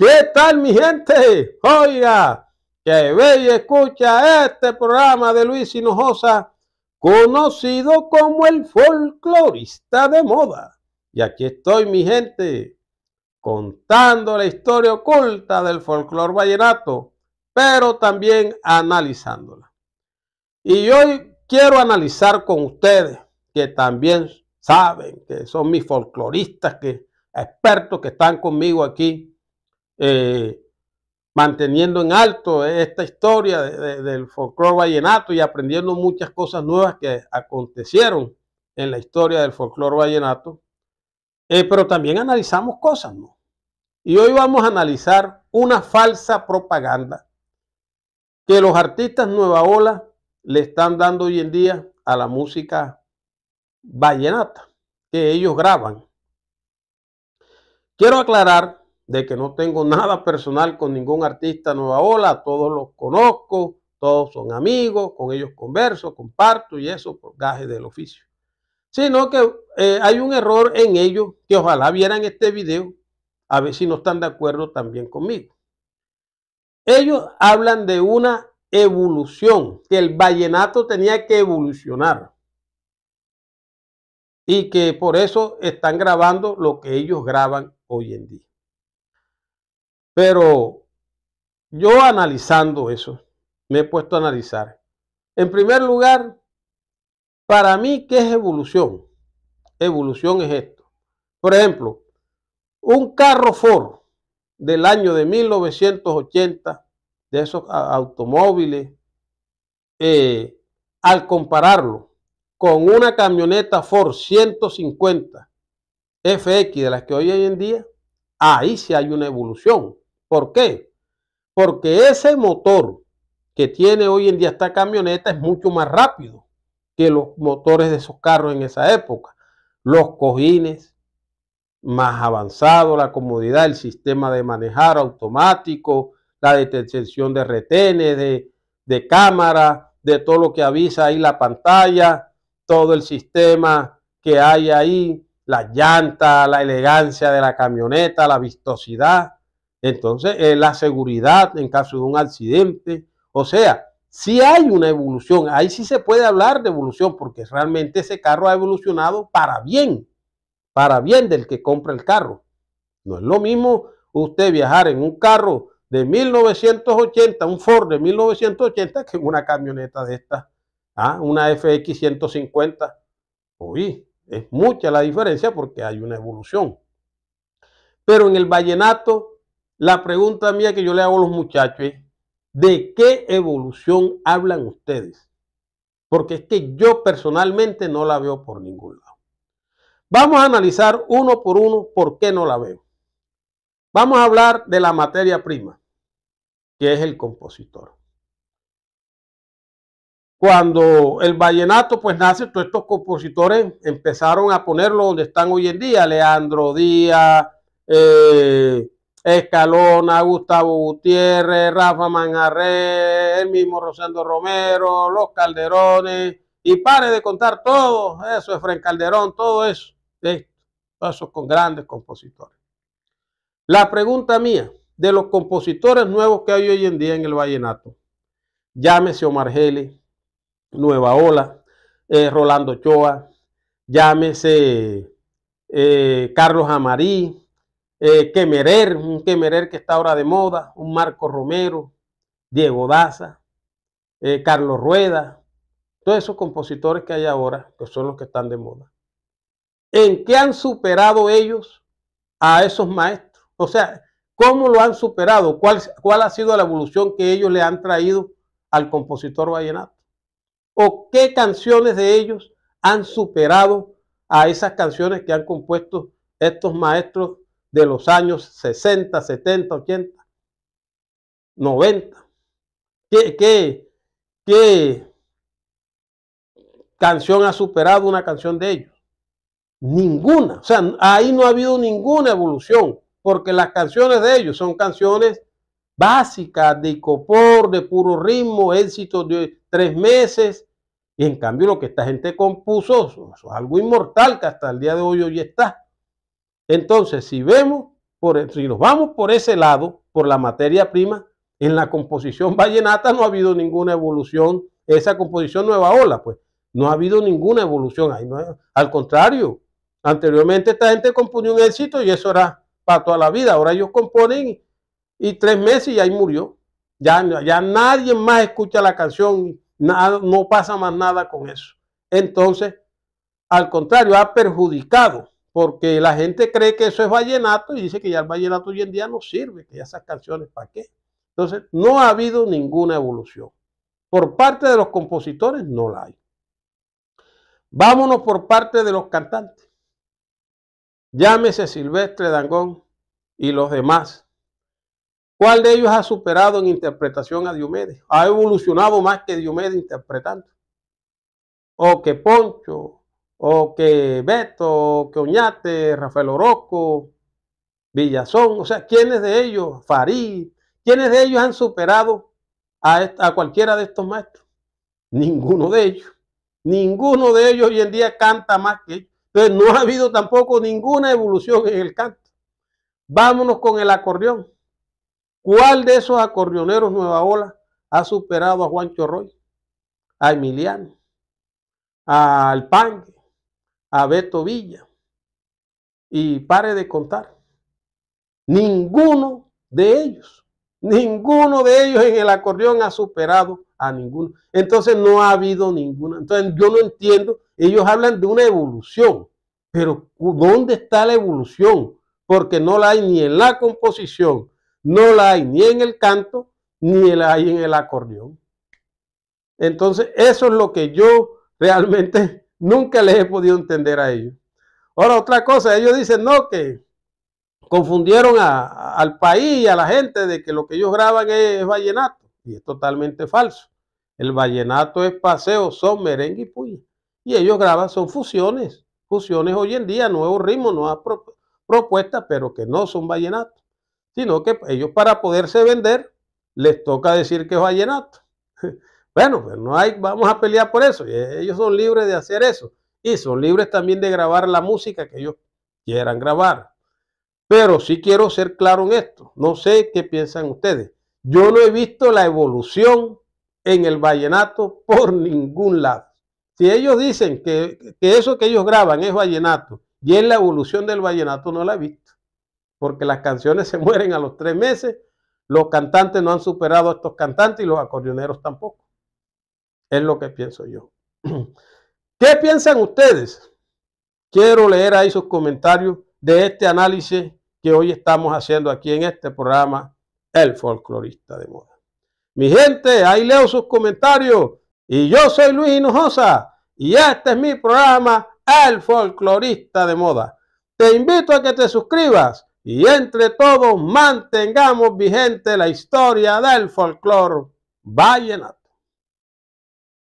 ¿Qué tal mi gente? Oiga, que ve y escucha este programa de Luis Hinojosa, conocido como el folclorista de moda. Y aquí estoy mi gente, contando la historia oculta del folclor vallenato, pero también analizándola. Y hoy quiero analizar con ustedes, que también saben que son mis folcloristas, que expertos que están conmigo aquí eh, manteniendo en alto esta historia del folclore vallenato y aprendiendo muchas cosas nuevas que acontecieron en la historia del folclore vallenato, eh, pero también analizamos cosas, ¿no? Y hoy vamos a analizar una falsa propaganda que los artistas Nueva Ola le están dando hoy en día a la música vallenata que ellos graban. Quiero aclarar de que no tengo nada personal con ningún artista nueva ola, todos los conozco, todos son amigos, con ellos converso, comparto y eso por gaje del oficio. Sino que eh, hay un error en ellos que ojalá vieran este video, a ver si no están de acuerdo también conmigo. Ellos hablan de una evolución, que el vallenato tenía que evolucionar y que por eso están grabando lo que ellos graban hoy en día. Pero yo analizando eso, me he puesto a analizar. En primer lugar, para mí, ¿qué es evolución? Evolución es esto. Por ejemplo, un carro Ford del año de 1980, de esos automóviles, eh, al compararlo con una camioneta Ford 150 FX de las que hoy, hoy en día, ahí sí hay una evolución. ¿Por qué? Porque ese motor que tiene hoy en día esta camioneta es mucho más rápido que los motores de esos carros en esa época. Los cojines más avanzados, la comodidad, el sistema de manejar automático, la detección de retenes, de, de cámara, de todo lo que avisa ahí la pantalla, todo el sistema que hay ahí, la llanta, la elegancia de la camioneta, la vistosidad, entonces eh, la seguridad en caso de un accidente. O sea, si hay una evolución, ahí sí se puede hablar de evolución porque realmente ese carro ha evolucionado para bien, para bien del que compra el carro. No es lo mismo usted viajar en un carro de 1980, un Ford de 1980, que en una camioneta de esta, ¿ah? una FX 150. Uy, es mucha la diferencia porque hay una evolución. Pero en el vallenato, la pregunta mía que yo le hago a los muchachos es, ¿de qué evolución hablan ustedes? Porque es que yo personalmente no la veo por ningún lado. Vamos a analizar uno por uno por qué no la veo. Vamos a hablar de la materia prima, que es el compositor cuando el vallenato pues nace, todos estos compositores empezaron a ponerlo donde están hoy en día, Leandro Díaz, eh, Escalona, Gustavo Gutiérrez, Rafa Manjarre, el mismo Rosendo Romero, los Calderones, y pare de contar todo eso, es, Fren Calderón, todo eso, eh, todos esos con grandes compositores. La pregunta mía, de los compositores nuevos que hay hoy en día en el vallenato, llámese Omar Gélez, Nueva Ola, eh, Rolando Choa, llámese eh, Carlos Amarí, eh, Quemerer, un Quemerer que está ahora de moda, un Marco Romero, Diego Daza, eh, Carlos Rueda, todos esos compositores que hay ahora, que son los que están de moda. ¿En qué han superado ellos a esos maestros? O sea, ¿cómo lo han superado? ¿Cuál, cuál ha sido la evolución que ellos le han traído al compositor vallenato? o qué canciones de ellos han superado a esas canciones que han compuesto estos maestros de los años 60, 70, 80, 90. ¿Qué, qué, canción ha superado una canción de ellos? Ninguna. O sea, ahí no ha habido ninguna evolución, porque las canciones de ellos son canciones básicas de copor, de puro ritmo, éxito de tres meses, y en cambio lo que esta gente compuso, es algo inmortal que hasta el día de hoy hoy está. Entonces, si vemos, si nos vamos por ese lado, por la materia prima, en la composición vallenata no ha habido ninguna evolución, esa composición nueva ola, pues no ha habido ninguna evolución al contrario, anteriormente esta gente componía un éxito y eso era para toda la vida. Ahora ellos componen y, tres meses y ahí murió. Ya, ya nadie más escucha la canción no pasa más nada con eso. Entonces, al contrario, ha perjudicado, porque la gente cree que eso es vallenato y dice que ya el vallenato hoy en día no sirve, que ya esas canciones para qué. Entonces, no ha habido ninguna evolución. Por parte de los compositores no la hay. Vámonos por parte de los cantantes. Llámese Silvestre Dangón y los demás ¿Cuál de ellos ha superado en interpretación a Diomedes? ¿Ha evolucionado más que Diomedes interpretando? ¿O que Poncho? ¿O que Beto? ¿O que Oñate? ¿Rafael Orozco? ¿Villazón? O sea, ¿quiénes de ellos? ¿Farid? ¿Quiénes de ellos han superado a, a cualquiera de estos maestros? Ninguno de ellos. Ninguno de ellos hoy en día canta más que ellos. Entonces no ha habido tampoco ninguna evolución en el canto. Vámonos con el acordeón. ¿Cuál de esos acordeoneros Nueva Ola ha superado a Juan Chorroy, a Emiliano, a Alpangue, a Beto Villa? Y pare de contar. Ninguno de ellos, ninguno de ellos en el acordeón ha superado a ninguno. Entonces no ha habido ninguna. Entonces yo no entiendo. Ellos hablan de una evolución, pero ¿dónde está la evolución? Porque no la hay ni en la composición, no la hay ni en el canto, ni la hay en el acordeón. Entonces, eso es lo que yo realmente nunca les he podido entender a ellos. Ahora, otra cosa, ellos dicen, no, que confundieron al país y a la gente de que lo que ellos graban es, vallenato. Y es totalmente falso. El vallenato es paseo, son merengue y puya. Y ellos graban, son fusiones. Fusiones hoy en día, nuevos ritmos, nuevas propuestas, pero que no son vallenato sino que ellos para poderse vender les toca decir que es vallenato. Bueno, pues no hay, vamos a pelear por eso. Ellos son libres de hacer eso. Y son libres también de grabar la música que ellos quieran grabar. Pero sí quiero ser claro en esto. No sé qué piensan ustedes. Yo no he visto la evolución en el vallenato por ningún lado. Si ellos dicen que, que eso que ellos graban es vallenato y es la evolución del vallenato, no la he visto porque las canciones se mueren a los tres meses, los cantantes no han superado a estos cantantes y los acordeoneros tampoco. Es lo que pienso yo. ¿Qué piensan ustedes? Quiero leer ahí sus comentarios de este análisis que hoy estamos haciendo aquí en este programa, El Folclorista de Moda. Mi gente, ahí leo sus comentarios. Y yo soy Luis Hinojosa y este es mi programa, El Folclorista de Moda. Te invito a que te suscribas y entre todos mantengamos vigente la historia del folclore vallenato.